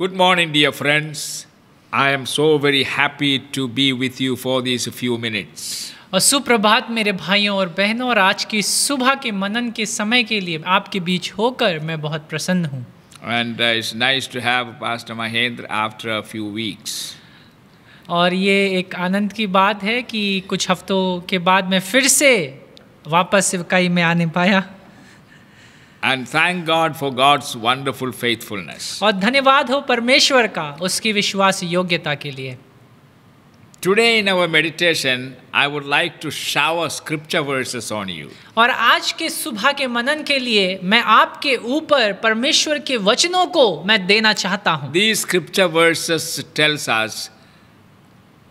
Good morning, dear friends. I am so very happy to be with you for these few minutes. और सुप्रभात मेरे भाइयों और बहनों और आज की सुबह के मनन के समय के लिए आपके बीच होकर मैं बहुत प्रसन्न हूँ and it's nice to have pastor Mahendra after a few weeks और ये एक आनंद की बात है कि कुछ हफ्तों के बाद मैं फिर से वापस सिवकाई में आने पाया And thank God for God's wonderful faithfulness. और धन्यवाद हो परमेश्वर का उसकी विश्वास योग्यता के लिए Today in our meditation, I would like to shower scripture verses on you. और आज के सुबह के मनन के लिए मैं आपके ऊपर परमेश्वर के वचनों को मैं देना चाहता हूँ These scripture verses tells us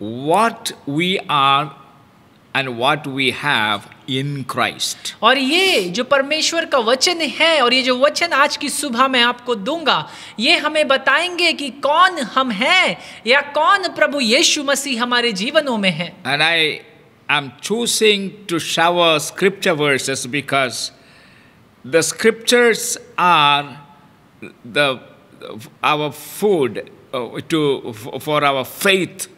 what we are and what we have in Christ और ये जो परमेश्वर का वचन है और ये जो वचन आज की सुबह मैं आपको दूंगा ये हमें बताएंगे कि कौन हम हैं या कौन प्रभु यीशु मसीह हमारे जीवनों में है and I I am choosing to share scripture verses because the scriptures are the our food to for our faith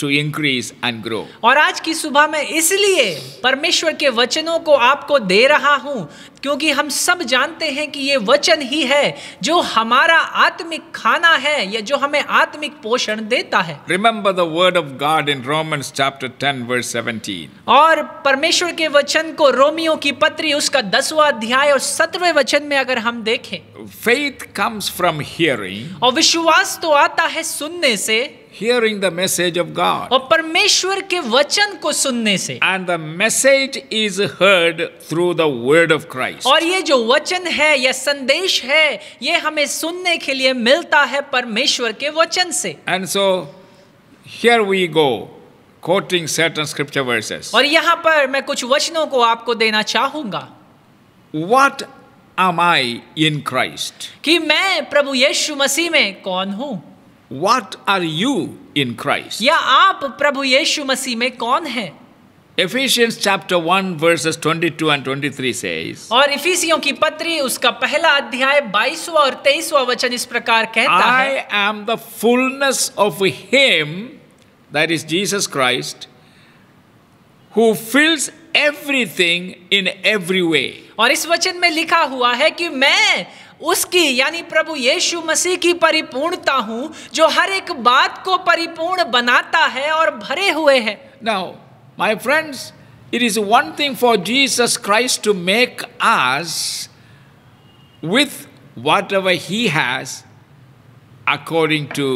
to increase and grow और आज की सुबह में इसलिए परमेश्वर के वचनों को आपको दे रहा हूँ क्योंकि हम सब जानते हैं कि ये वचन ही है जो हमारा आत्मिक खाना है या जो हमें आत्मिक पोषण देता है remember the word of God in Romans chapter 10 verse 17 और परमेश्वर के वचन को रोमियो की पत्री उसका दसवा अध्याय और सत्रहवें वचन में अगर हम देखें फेथ कम्स फ्रॉम हियरिंग और विश्वास तो आता है सुनने से hearing the message of God. और परमेश्वर के वचन को सुनने से And the message is heard through the word of Christ. और ये जो वचन है या संदेश है ये हमें सुनने के लिए मिलता है परमेश्वर के वचन से And so here we go quoting certain scripture verses. और यहाँ पर मैं कुछ वचनों को आपको देना चाहूंगा What am I in Christ? कि मैं प्रभु यीशु मसीह में कौन हूँ What are you in Christ या आप प्रभु यीशु मसीह में कौन हैं? Ephesians chapter 1 verses 22 and 23 says और इफिसियों की पत्री उसका पहला अध्याय 22वां और 23वां वचन इस प्रकार कहता I है I am the fullness of him that is Jesus Christ who fills everything in every way और इस वचन में लिखा हुआ है कि मैं उसकी यानी प्रभु यीशु मसीह की परिपूर्णता हूँ जो हर एक बात को परिपूर्ण बनाता है और भरे हुए है now my friends it is one thing for Jesus Christ to make us whatever he has according to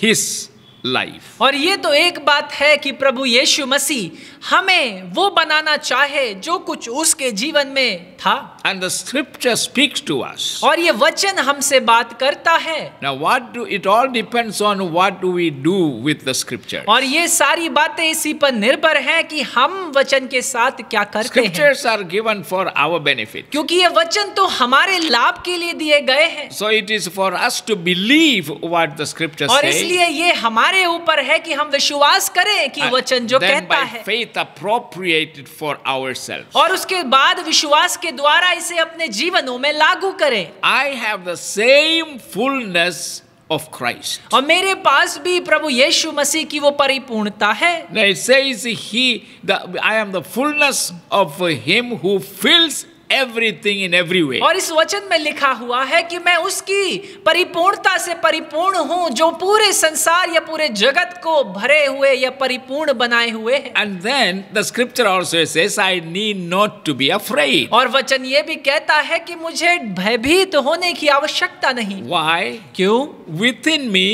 his life और ये तो एक बात है कि प्रभु यीशु मसीह हमें वो बनाना चाहे जो कुछ उसके जीवन में था and the scripture speaks to us और ये वचन हमसे बात करता है now what do it all depends on what do we do with the scripture और ये सारी बातें इसी पर निर्भर हैं कि हम वचन के साथ क्या करते हैं scriptures are given for our benefit क्योंकि ये वचन तो हमारे लाभ के लिए दिए गए हैं so it is for us to believe what the scripture और इसलिए ये हमारे ऊपर है कि हम विश्वास करें कि वचन जो कहता है it appropriated for ourselves. और उसके बाद विश्वास के द्वारा इसे अपने जीवनों में लागू करें. I have the same fullness of Christ. और मेरे पास भी प्रभु यीशु मसीह की वो परिपूर्णता है. Now it says he the I am the fullness of him who fills everything in every way. और इस वचन में लिखा हुआ है कि मैं उसकी परिपूर्णता से परिपूर्ण हूँ जो पूरे संसार या पूरे जगत को भरे हुए या परिपूर्ण बनाए हुए हैं। And then the scripture also says, I need not to be afraid. और वचन ये भी कहता है कि मुझे भयभीत होने की आवश्यकता नहीं Why? क्यों Within me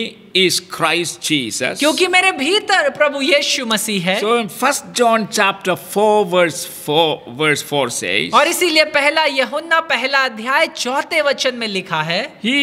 is Christ Jesus. क्योंकि मेरे भीतर प्रभु यीशु मसीह है. So in First John chapter four verse four verse four says. और इसीलिए पहला यूहन्ना पहला अध्याय चौथे वचन में लिखा है. He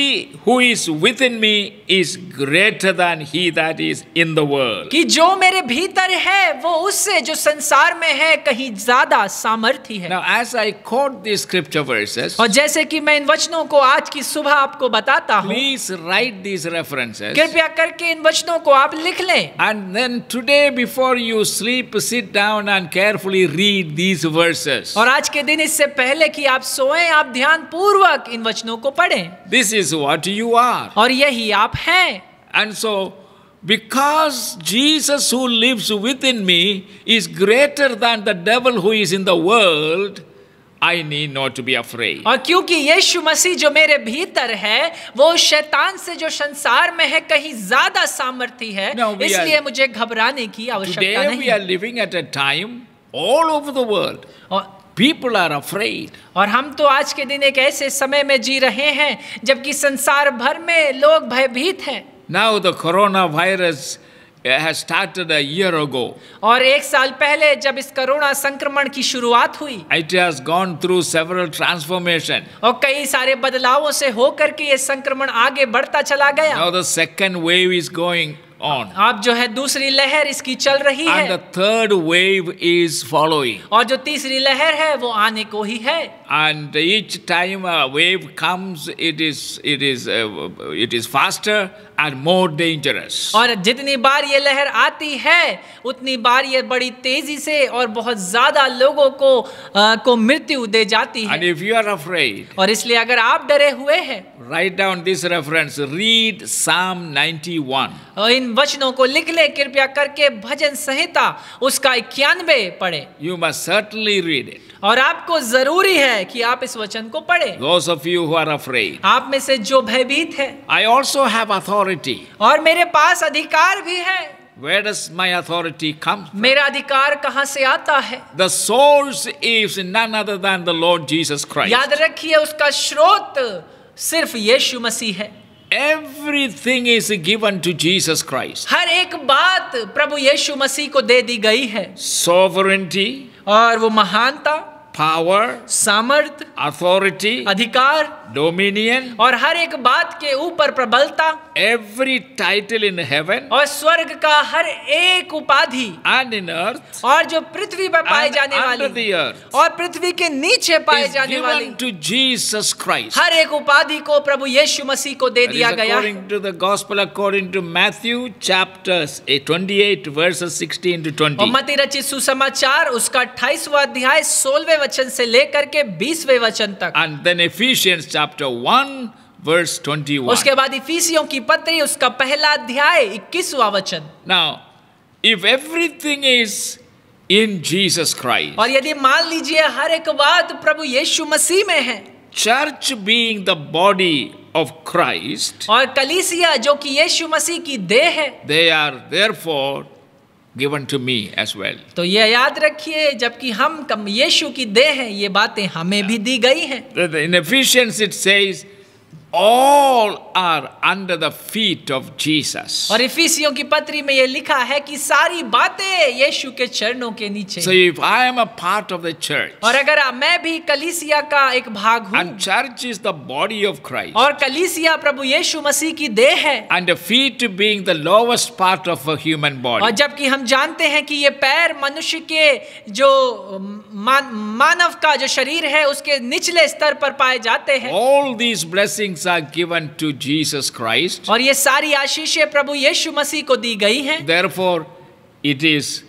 who is within me is greater than he that is in the world. कि जो मेरे भीतर है वो उससे जो संसार में है कहीं ज्यादा सामर्थी है. Now as I quote these scripture verses. और जैसे कि मैं इन वचनों को आज की सुबह आपको बताता हूँ. Please write these references. कृपया कृपया करके इन वचनों को आप लिख लें and then today before you sleep sit down and carefully read these verses और आज के दिन इससे पहले कि आप सोएं आप ध्यान पूर्वक इन वचनों को पढ़ें this is what you are और यही आप हैं and so because Jesus who lives within me is greater than the devil who is in the world I need not to be afraid और क्योंकि यीशु मसीह जो मेरे भीतर है वो शैतान से जो संसार में है कहीं ज्यादा सामर्थ्य है इसलिए मुझे घबराने की आवश्यकता नहीं we are living at a time all over the world और पीपल आर अफ्रेड और हम तो आज के दिन एक ऐसे समय में जी रहे हैं जबकि संसार भर में लोग भयभीत हैं Now the coronavirus has started a year ago. और एक साल पहले जब इस कोरोना संक्रमण की शुरुआत हुई It has gone through several transformation. और कई सारे बदलावों से होकर के ये संक्रमण आगे बढ़ता चला गया Now the second wave is going on. आप जो है दूसरी लहर इसकी चल रही And है And the third wave is following. और जो तीसरी लहर है वो आने को ही है and each time a wave comes, it is it is uh, it is faster and more dangerous. और जितनी बार ये लहर आती है उतनी बार ये बड़ी तेजी से और बहुत ज्यादा लोगों को uh, को मृत्यु दे जाती है. And if you are afraid, और इसलिए अगर आप डरे हुए हैं, write down this reference. Read Psalm 91. और इन वचनों को लिख ले कृपया करके भजन संहिता उसका 91 पढ़े. You must certainly read it. और आपको जरूरी है कि आप इस वचन को पढ़े Those of you who are afraid. आप में से जो भयभीत है I also have authority. और मेरे पास अधिकार भी है Where does my authority come from? मेरा अधिकार कहाँ से आता है The source is none other than the Lord Jesus Christ. याद रखिए उसका स्रोत सिर्फ यीशु मसीह है Everything is given to Jesus Christ. हर एक बात प्रभु यीशु मसीह को दे दी गई है Sovereignty और वो महानता पावर सामर्थ अथॉरिटी अधिकार डोमिनियन और हर एक बात के ऊपर प्रबलता एवरी टाइटल इन हेवन और स्वर्ग का हर एक उपाधि एंड इन अर्थ और जो पृथ्वी पर पाए जाने वाली और पृथ्वी के नीचे पाए जाने वाली टू जीसस क्राइस्ट हर एक उपाधि को प्रभु यीशु मसीह को दे दिया गया according to the gospel according to Matthew chapter 28 verses 16 to 20 Matti रचित सुसमाचार उसका 28वां अध्याय 16वें वचन से लेकर के बीसवें वचन तक and then Ephesians chapter one verse 21 उसके बाद इफिसियों की पत्री उसका पहला अध्याय 21वां वचन now if everything is in Jesus Christ और यदि मान लीजिए हर एक बात प्रभु यीशु मसीह में है church being the body of Christ और कलीसिया जो कि यीशु मसीह की देह है they are therefore given to me as well तो ये याद रखिए जबकि हम कम यीशु की देह हैं ये बातें हमें भी दी गई हैं in ephesians it says all are under the feet of Jesus. और इफिसियों की पत्री में ये लिखा है कि सारी बातें यीशु के चरणों के नीचे So if I am a part of the church. और अगर मैं भी कलीसिया का एक भाग हूँ And church is the body of Christ. और कलीसिया प्रभु यीशु मसीह की देह है And the feet being the lowest part of a human body. और जबकि हम जानते हैं कि ये पैर मनुष्य के जो मानव का जो शरीर है उसके निचले स्तर पर पाए जाते हैं All these blessings blessings are given to Jesus Christ. और ये सारी आशीषें प्रभु यीशु मसीह को दी गई हैं. Therefore, it is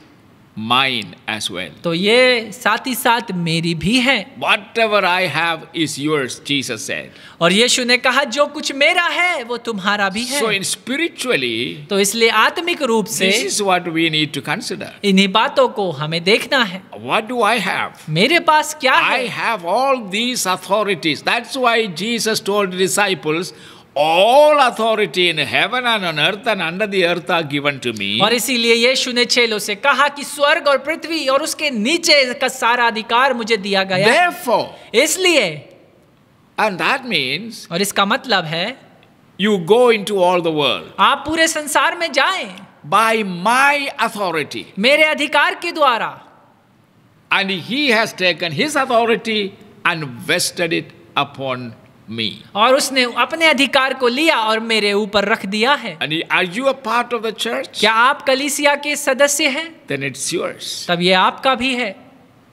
mine as well तो ये साथ ही साथ मेरी भी है whatever I have is yours Jesus और यीशु ने कहा जो कुछ मेरा है वो तुम्हारा भी है सो इन स्पिरिचुअली तो इसलिए आत्मिक रूप से this is what we need to consider इन्हीं बातों को हमें देखना है व्हाट डू आई हैव मेरे पास क्या है I have all these authorities that's why Jesus told disciples all authority in heaven and on earth and under the earth are given to me और इसीलिए यीशु ने चेलों से कहा कि स्वर्ग और पृथ्वी और उसके नीचे का सारा अधिकार मुझे दिया गया Therefore, isliye and that means aur iska matlab hai you go into all the world aap pure sansar mein jaye by my authority mere adhikar ke dwara and he has taken his authority and vested it upon me. aur usne apne adhikar ko liya aur mere upar rakh diya hai And are you a part of the church? kya aap कलीसिया ke sadasya hain Then it's yours. tab ye aapka bhi hai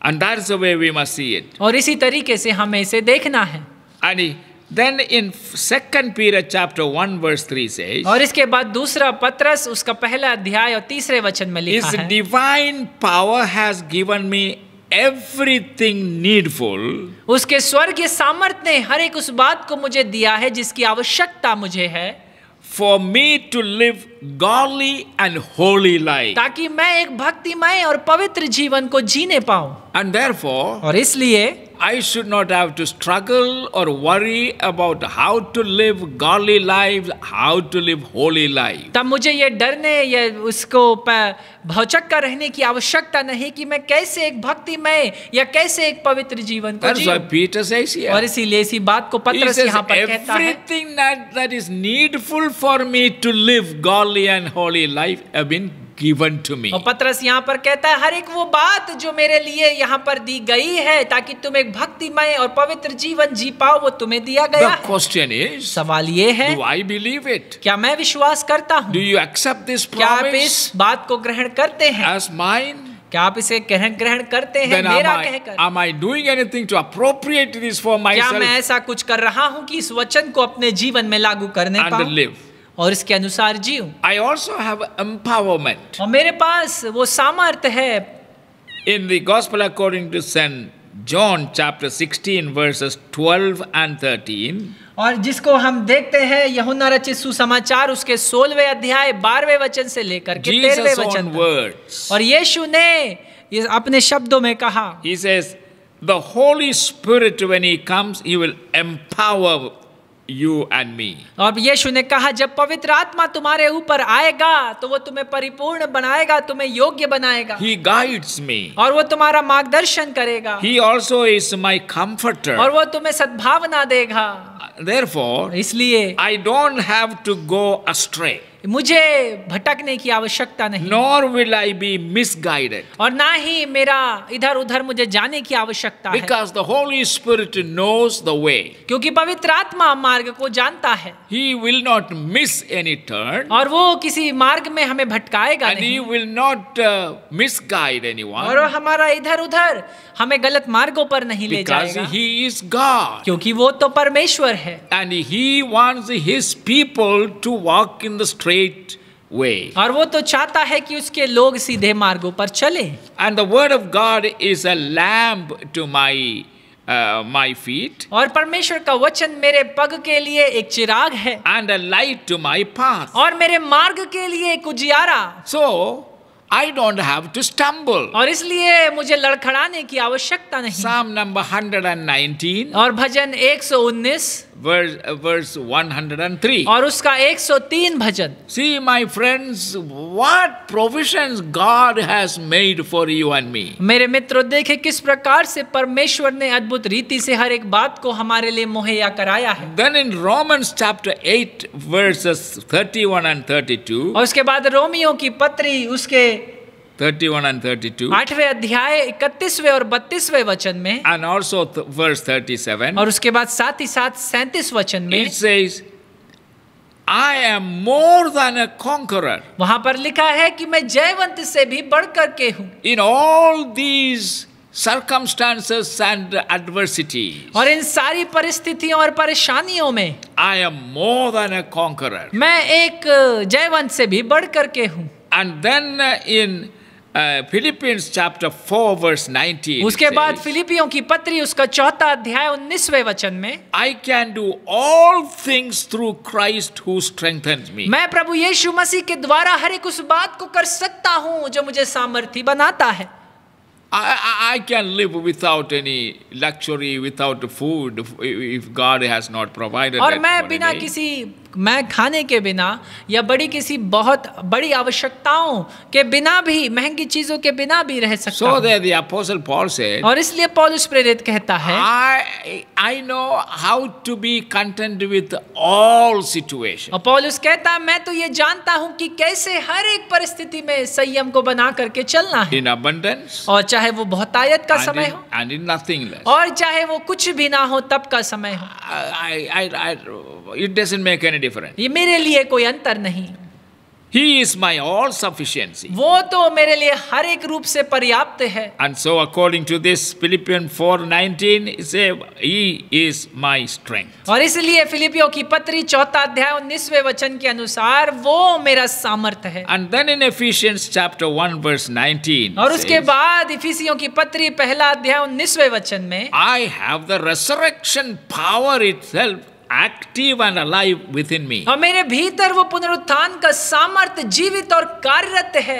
And that's the way we must see it. aur isi tarike se hame ise dekhna hai And then in second Peter chapter 1 verse 3 says aur iske baad dusra patras uska pehla adhyay aur teesre vachan mein likha hai is divine power has given me everything needful उसके स्वर्गीय सामर्थ्य ने हर एक उस बात को मुझे दिया है जिसकी आवश्यकता मुझे है for me to live godly and holy life ताकि मैं एक भक्तिमय और पवित्र जीवन को जीने पाऊं एंड देयरफॉर और इसलिए I should not have to struggle or worry about how to live godly life, how to live holy life. तब मुझे ये डर नहीं, ये उसको भौचक का रहने की आवश्यकता नहीं कि मैं कैसे एक भक्ति मैं या कैसे एक पवित्र जीवन को जीऊं। Peter says here. और इसीलिए इसी बात को पत्रस यहाँ पर कहता है। Everything that that is needful for me to live godly and holy life have been given to me और पत्रस यहाँ पर कहता है हर एक वो बात जो मेरे लिए यहाँ पर दी गई है ताकि तुम एक भक्तिमय और पवित्र जीवन जी पाओ वो तुम्हें दिया गया The question is, सवाल ये है do I believe it? क्या मैं विश्वास करता हूँ Do you accept this promise? क्या आप इस बात को ग्रहण करते हैं As mine? क्या आप इसे ग्रहण ग्रहण करते हैं मेरा कहकर am I doing anything to appropriate this for myself? क्या मैं ऐसा कुछ कर रहा हूँ कि इस वचन को अपने जीवन में लागू करने पाऊँ? And live. और इसके अनुसार जीव आई ऑल्सो है मेरे पास वो सामर्थ है in the gospel according to Saint John chapter 16 verses 12 and 13 और जिसको हम देखते हैं यहुना रचित सुसमाचार उसके 16वें अध्याय 12वें वचन से लेकर के 13वें वचन वर्ड्स और यीशु ने ये अपने शब्दों में कहा he says the holy spirit when he comes he will empower you and me और यीशु ने कहा जब पवित्र आत्मा तुम्हारे ऊपर आएगा तो वो तुम्हें परिपूर्ण बनाएगा तुम्हें योग्य बनाएगा ही गाइड्स मी और वो तुम्हारा मार्गदर्शन करेगा he also is my comfort और वो तुम्हें सद्भावना देगा Therefore, इसलिए आई डोंट है to मुझे भटकने की आवश्यकता नहीं nor will I be misguided और ना ही मेरा इधर उधर मुझे जाने की आवश्यकता because the Holy Spirit knows the way क्योंकि पवित्र आत्मा मार्ग को जानता है he will not miss any turn और वो किसी मार्ग में हमें भटकाएगा नहीं will not misguide any और हमारा इधर उधर हमें गलत मार्गों पर नहीं ले जाएगा ही इज गॉड क्योंकि वो तो परमेश्वर है and he wants his people to walk in the street straight way. और वो तो चाहता है कि उसके लोग सीधे मार्गों पर चले And the word of God is a lamp to my uh, my feet. और परमेश्वर का वचन मेरे पग के लिए एक चिराग है And a light to my path. और मेरे मार्ग के लिए एक उजियारा So I don't have to stumble. और इसलिए मुझे लड़खड़ाने की आवश्यकता नहीं Psalm number 119. और भजन 119 verse, verse 103. और उसका 103 भजन See my friends what provisions God has made for you and me. मेरे मित्रों देखें किस प्रकार से परमेश्वर ने अद्भुत रीति से हर एक बात को हमारे लिए मुहैया कराया है Then in Romans chapter 8 verses 31 and 32 और उसके बाद रोमियो की पत्री उसके 31 and 32 आठवें अध्याय 31वें और 32वें वचन में and also th verse 37 और उसके बाद साथ ही साथ 37 वचन में it says I am more than a conqueror वहां पर लिखा है कि मैं जयवंत से भी बढ़कर के हूं in all these circumstances and adversities और इन सारी परिस्थितियों और परेशानियों में I am more than a conqueror मैं एक जयवंत से भी बढ़कर के हूं and then in Philippians chapter verse उसके बाद फिलिपियों की पत्री उसका चौथा अध्याय उन्नीसवे वचन में I can do all things through Christ who me मैं प्रभु यीशु मसीह के द्वारा हर एक उस बात को कर सकता हूँ जो मुझे सामर्थ्य बनाता है I, I can live without any luxury, without food, if God has not provided. और मैं बिना किसी मैं खाने के बिना या बड़ी किसी बहुत बड़ी आवश्यकताओं के बिना भी महंगी चीजों के बिना भी रह सकता so said, और इसलिए पॉलिस प्रेरित कहता है I know how to be content with all situation और पॉलुस कहता है मैं तो ये जानता हूँ कि कैसे हर एक परिस्थिति में संयम को बना करके चलना है इन और चाहे वो बहुतायत का समय हो and in nothingness. और चाहे वो कुछ भी ना हो तब का समय हो I, I, it doesn't make any difference ये मेरे लिए कोई अंतर नहीं He is my all sufficiency. वो तो मेरे लिए हर एक रूप से पर्याप्त है And so according to this Philippians 4:19 say he is my strength. और इसलिए फिलिपियो की पत्री चौथा अध्याय 19वें वचन के अनुसार वो मेरा सामर्थ्य है And then in Ephesians chapter 1 verse 19 और उसके says, बाद इफिसियों की पत्री पहला अध्याय 19वें वचन में I have the resurrection power itself active and alive within me. और मेरे भीतर वो पुनरुत्थान का सामर्थ्य जीवित और कार्यरत है.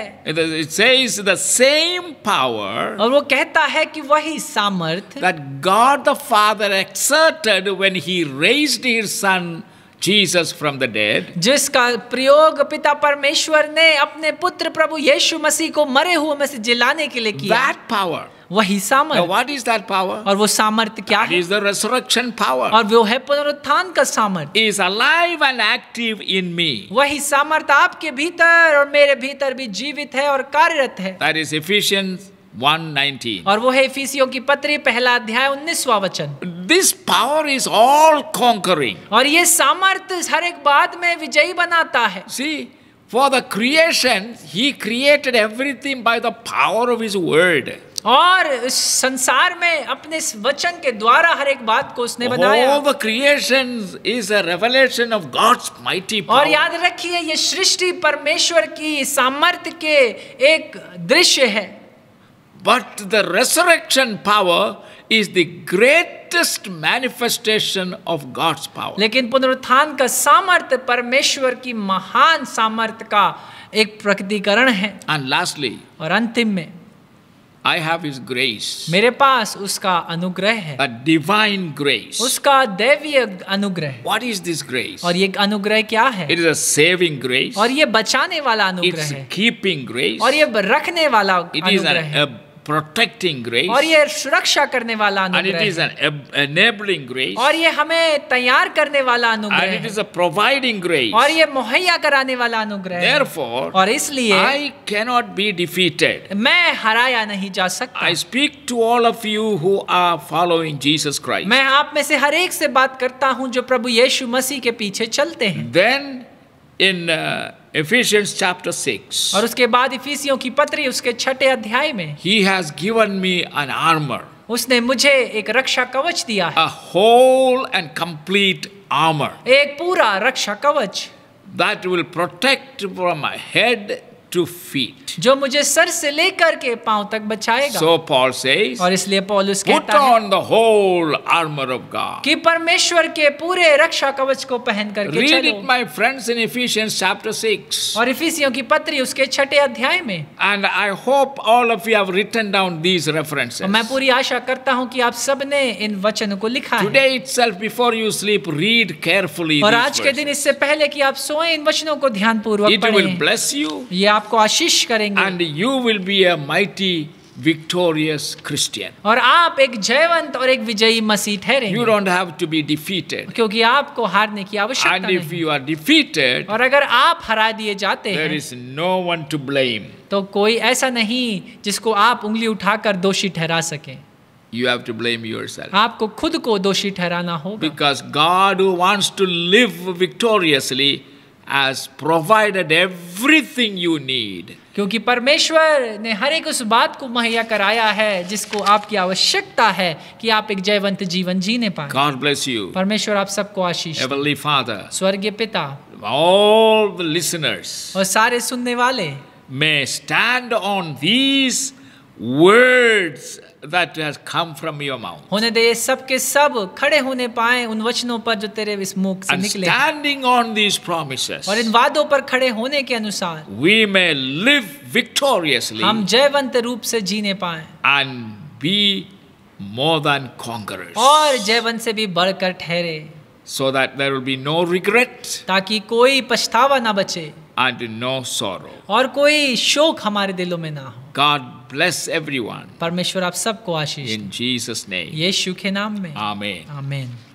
It says the same power. और वो कहता है कि वही सामर्थ्य. That God the Father exerted when He raised His Son. Jesus from the dead जिसका प्रयोग पिता परमेश्वर ने अपने पुत्र प्रभु यीशु मसीह को मरे हुए में से जिलाने के लिए किया that power वही सामर्थ व्हाट इज दैट पावर और वो सामर्थ्य क्या है इज द और वो है पुनरुत्थान का सामर्थ्य is alive and active in me वही सामर्थ्य आपके भीतर और मेरे भीतर भी जीवित है और कार्यरत है दैट इज एफिशिएंस 119 और वो है फीसियों की पत्री पहला अध्याय उन्नीसवा वचन this power is all conquering और ये सामर्थ्य हर एक बात में विजयी बनाता है see for the creation he created everything by the power of his word और संसार में अपने इस वचन के द्वारा हर एक बात को उसने बनाया creation is a revelation of God's mighty और याद रखिए ये सृष्टि परमेश्वर की सामर्थ्य के एक दृश्य है but the resurrection power is the greatest manifestation of God's power लेकिन पुनरुत्थान का सामर्थ्य परमेश्वर की महान सामर्थ्य का एक प्रकटीकरण है एंड लास्टली और अंतिम में I have His grace. मेरे पास उसका अनुग्रह है. A divine grace. उसका दैवीय अनुग्रह. What is this grace? और ये अनुग्रह क्या है? It is a saving grace. और ये बचाने वाला अनुग्रह है. It's keeping grace. और ये रखने वाला अनुग्रह है. It is an protecting grace और ये सुरक्षा करने वाला अनुग्रह it is an enabling grace और ये हमें तैयार करने वाला अनुग्रह and it is a providing grace और ये मुहैया कराने वाला अनुग्रह देयरफॉर और इसलिए I can not be defeated मैं हराया नहीं जा सकता I speak to all of you who are following Jesus Christ मैं आप में से हर एक से बात करता हूं जो प्रभु यीशु मसीह के पीछे चलते हैं then in uh, Ephesians chapter 6. aur uske baad ephesians ki patri uske chhate adhyay mein He has given me an armor. usne mujhe ek raksha kavach diya hai A whole and complete armor. ek pura raksha kavach That will protect from my head to feet. जो मुझे sir से लेकर के पांव तक बचाएगा. So Paul says. और इसलिए पॉलुस कहता है. Put on the whole armor of God. कि परमेश्वर के पूरे रक्षा कवच को पहन करके Read चलो. Read it my friends in Ephesians chapter 6. और इफिसियों की पत्री उसके छठे अध्याय में. And I hope all of you have written down these references. मैं पूरी आशा करता हूं कि आप सब ने इन वचनों को लिखा है. Today itself before you sleep read carefully. और आज के दिन इससे पहले कि आप सोएं इन वचनों को ध्यान पूर्वक पढ़ें. It will bless you. ये आप आपको आशीष करेंगे and you will be a mighty victorious Christian और आप एक जयवंत और एक विजयी मसीह ठहरेंगे you don't have to be defeated क्योंकि आपको हारने की आवश्यकता नहीं and if you are defeated और अगर आप हरा दिए जाते हैं there is no one to blame तो कोई ऐसा नहीं जिसको आप उंगली उठाकर दोषी ठहरा सकें You have to blame yourself. आपको खुद को दोषी ठहराना होगा. Because God who wants to live victoriously has provided everything you need. क्योंकि परमेश्वर ने हर एक उस बात को मुहैया कराया है जिसको आपकी आवश्यकता है कि आप एक जयवंत जीवन जीने पाए God bless you. परमेश्वर आप सबको आशीष Heavenly Father. स्वर्गीय पिता All the listeners. और सारे सुनने वाले may stand on these words that has come from your mouth. होने दे ये सब के सब खड़े होने पाए उन वचनों पर जो तेरे इस मुख से And standing on these promises. और इन वादों पर खड़े होने के अनुसार. We may live victoriously. हम जयवंत रूप से जीने पाए. And be more than conquerors. और जयवंत से भी बढ़कर ठहरे. So that there will be no regret. ताकि कोई पछतावा ना बचे. and no sorrow. और कोई शोक हमारे दिलों में ना हो God bless everyone. परमेश्वर आप सबको आशीष In Jesus name. यीशु के नाम में. Amen. Amen.